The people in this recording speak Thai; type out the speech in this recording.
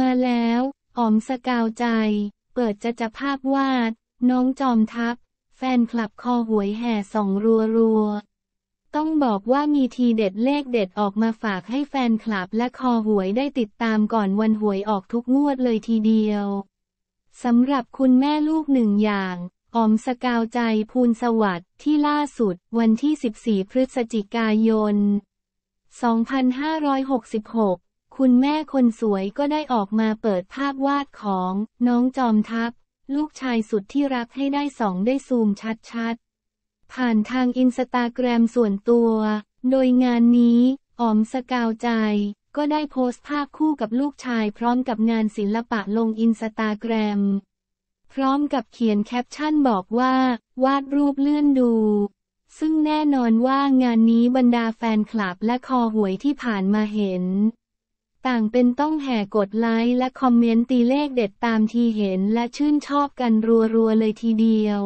มาแล้วอ๋อมสกาวใจ เปิดจะจะภาพวาด น้องจอมทัพ แฟนคลับคอหวยแห่สองรัวรัว ต้องบอกว่ามีทีเด็ดเลขเด็ดออกมาฝากให้แฟนคลับและคอหวยได้ติดตามก่อนวันหวยออกทุกงวดเลยทีเดียวสำหรับคุณแม่ลูกหนึ่งอย่างออมสกาวใจภูลสวัสดิ์ที่ล่าสุด วันที่ 14 พฤศจิกายน 2566คุณแม่คนสวยก็ได้ออกมาเปิดภาพวาดของ น้องจอมทัพ ลูกชายสุดที่รักให้ได้สองได้ซูมชัดๆ ผ่านทางอินสตาแกรมส่วนตัว โดยงานนี้อ๋อมสกาวใจ ก็ได้โพสต์ภาพคู่กับลูกชายพร้อมกับงานศิลปะลงอินสตาแกรมพร้อมกับเขียนแคปชั่นบอกว่า วาดรูปเลื่อนดู ซึ่งแน่นอนว่างานนี้บรรดาแฟนคลับและคอหวยที่ผ่านมาเห็นต่างเป็นต้องแห่กดไลค์และคอมเมนต์ตีเลขเด็ดตามที่เห็นและชื่นชอบกันรัวๆเลยทีเดียว